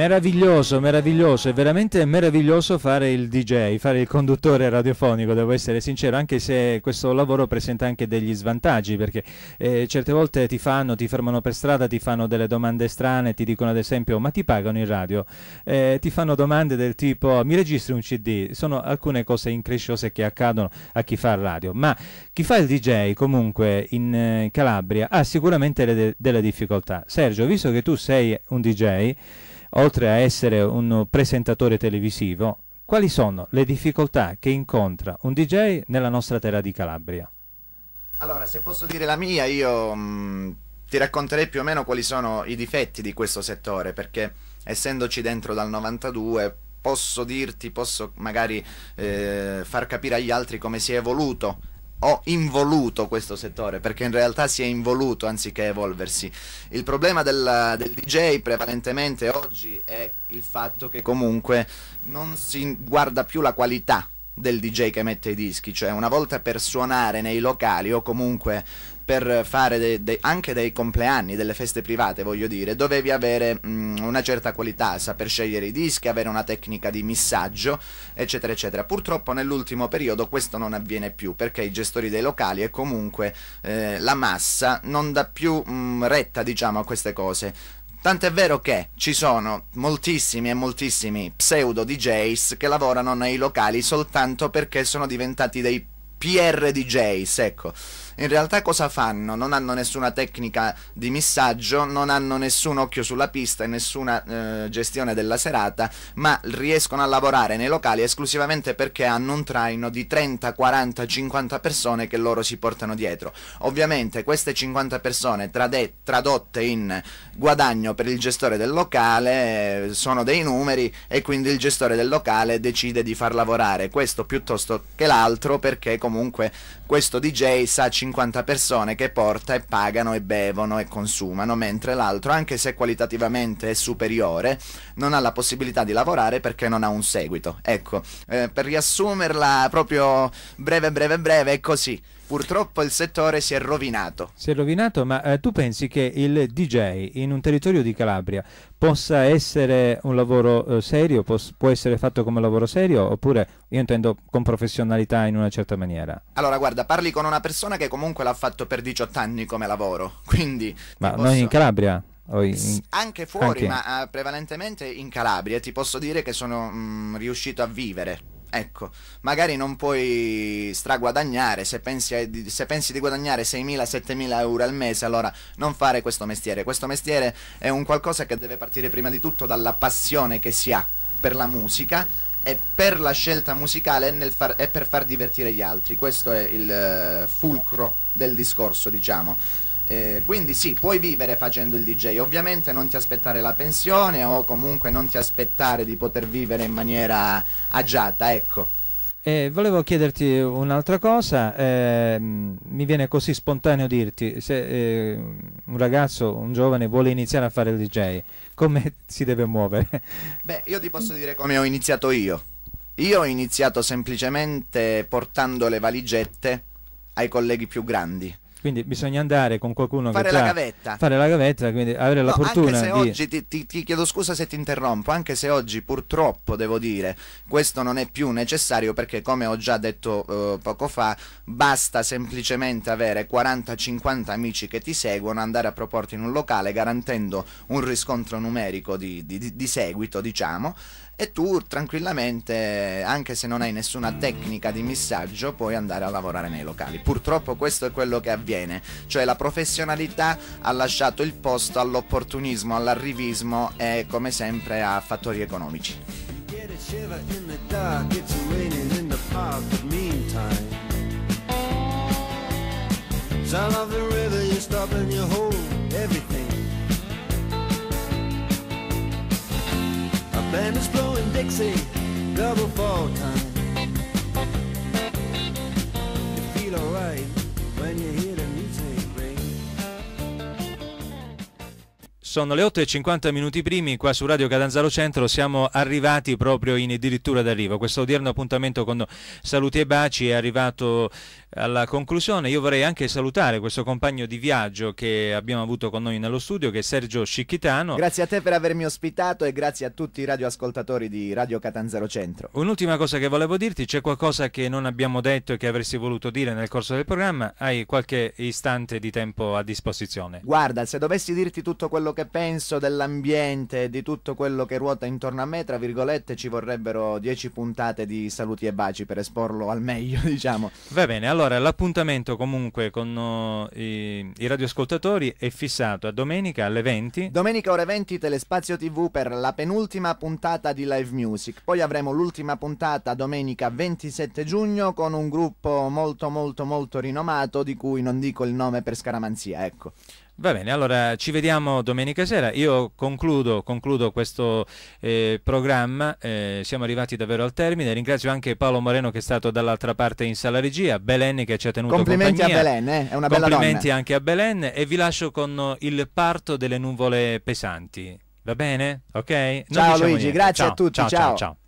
Meraviglioso, meraviglioso, è veramente meraviglioso fare il DJ, fare il conduttore radiofonico, devo essere sincero, anche se questo lavoro presenta anche degli svantaggi, perché eh, certe volte ti fanno, ti fermano per strada, ti fanno delle domande strane, ti dicono ad esempio ma ti pagano in radio, eh, ti fanno domande del tipo mi registri un CD, sono alcune cose incresciose che accadono a chi fa radio, ma chi fa il DJ comunque in eh, Calabria ha sicuramente de delle difficoltà. Sergio, visto che tu sei un DJ, oltre a essere un presentatore televisivo, quali sono le difficoltà che incontra un DJ nella nostra terra di Calabria? Allora, se posso dire la mia, io mh, mm, ti racconterei più o meno quali sono i difetti di questo settore, perché essendoci dentro dal 92 posso dirti, posso magari eh, far capire agli altri come si è evoluto ho involuto questo settore perché in realtà si è involuto anziché evolversi. Il problema della, del DJ prevalentemente oggi è il fatto che comunque non si guarda più la qualità del DJ che mette i dischi, cioè una volta per suonare nei locali o comunque per fare de- de- anche dei compleanni, delle feste private, voglio dire, dovevi avere mh, mm, una certa qualità, saper scegliere i dischi, avere una tecnica di missaggio, eccetera, eccetera. Purtroppo nell'ultimo periodo questo non avviene più perché i gestori dei locali e comunque eh, la massa non dà più mh, mm, retta, diciamo, a queste cose. Tant'è vero che ci sono moltissimi e moltissimi pseudo DJs che lavorano nei locali soltanto perché sono diventati dei PR DJs, ecco in realtà cosa fanno? Non hanno nessuna tecnica di missaggio, non hanno nessun occhio sulla pista e nessuna eh, gestione della serata, ma riescono a lavorare nei locali esclusivamente perché hanno un traino di 30, 40, 50 persone che loro si portano dietro. Ovviamente queste 50 persone trad tradotte in guadagno per il gestore del locale eh, sono dei numeri e quindi il gestore del locale decide di far lavorare questo piuttosto che l'altro perché comunque questo DJ sa 50 50 persone che porta e pagano e bevono e consumano, mentre l'altro, anche se qualitativamente è superiore, non ha la possibilità di lavorare perché non ha un seguito. Ecco, eh, per riassumerla proprio breve, breve, breve, è così purtroppo il settore si è rovinato. Si è rovinato, ma eh, tu pensi che il DJ in un territorio di Calabria possa essere un lavoro eh, serio, pos- può essere fatto come lavoro serio, oppure io intendo con professionalità in una certa maniera? Allora, guarda, parli con una persona che comunque l'ha fatto per 18 anni come lavoro, quindi... Ma posso... noi in Calabria? In... Anche fuori, anche... ma uh, prevalentemente in Calabria ti posso dire che sono mh, mm, riuscito a vivere Ecco, magari non puoi straguadagnare, se pensi, se pensi di guadagnare 6.000-7.000 euro al mese, allora non fare questo mestiere. Questo mestiere è un qualcosa che deve partire prima di tutto dalla passione che si ha per la musica e per la scelta musicale e, far, e per far divertire gli altri. Questo è il uh, fulcro del discorso, diciamo. Eh, quindi sì, puoi vivere facendo il DJ, ovviamente non ti aspettare la pensione o comunque non ti aspettare di poter vivere in maniera agiata, ecco. Eh, volevo chiederti un'altra cosa, eh, mi viene così spontaneo dirti, se eh, un ragazzo, un giovane vuole iniziare a fare il DJ, come si deve muovere? Beh, io ti posso dire come ho iniziato io. Io ho iniziato semplicemente portando le valigette ai colleghi più grandi quindi bisogna andare con qualcuno fare che la gavetta. Fare la gavetta, quindi avere no, la fortuna. Anche se di... oggi ti, ti, ti, chiedo scusa se ti interrompo, anche se oggi purtroppo devo dire questo non è più necessario perché come ho già detto eh, poco fa, basta semplicemente avere 40-50 amici che ti seguono, andare a proporti in un locale garantendo un riscontro numerico di, di, di seguito, diciamo, e tu tranquillamente, anche se non hai nessuna tecnica di missaggio, puoi andare a lavorare nei locali. Purtroppo questo è quello che avviene avviene, cioè la professionalità ha lasciato il posto all'opportunismo, all'arrivismo e come sempre a fattori economici. Sound of the river, you stop and you hold everything. A band is blowing Dixie, double ball time. You feel alright when you hear. Sono le 8.50 minuti primi, qua su Radio Catanzaro Centro siamo arrivati proprio in addirittura d'arrivo. Questo odierno appuntamento con Saluti e Baci è arrivato alla conclusione. Io vorrei anche salutare questo compagno di viaggio che abbiamo avuto con noi nello studio, che è Sergio Scicchitano. Grazie a te per avermi ospitato e grazie a tutti i radioascoltatori di Radio Catanzaro Centro. Un'ultima cosa che volevo dirti, c'è qualcosa che non abbiamo detto e che avresti voluto dire nel corso del programma? Hai qualche istante di tempo a disposizione? Guarda, se dovessi dirti tutto quello che che penso dell'ambiente e di tutto quello che ruota intorno a me, tra virgolette, ci vorrebbero 10 puntate di saluti e baci per esporlo al meglio, diciamo. Va bene, allora l'appuntamento comunque con uh, i, i, radioascoltatori è fissato a domenica alle 20. Domenica ore 20 Telespazio TV per la penultima puntata di Live Music. Poi avremo l'ultima puntata domenica 27 giugno con un gruppo molto molto molto rinomato di cui non dico il nome per scaramanzia, ecco. Va bene, allora ci vediamo domenica sera. Io concludo, concludo questo eh, programma, eh, siamo arrivati davvero al termine. Ringrazio anche Paolo Moreno che è stato dall'altra parte in sala regia, Belen che ci ha tenuto Complimenti compagnia. Complimenti a Belen, eh? è una bella Complimenti donna. anche a Belen e vi lascio con il parto delle nuvole pesanti. Va bene? Ok? Ciao diciamo Luigi, niente. grazie ciao, a tutti. ciao. ciao. ciao, ciao.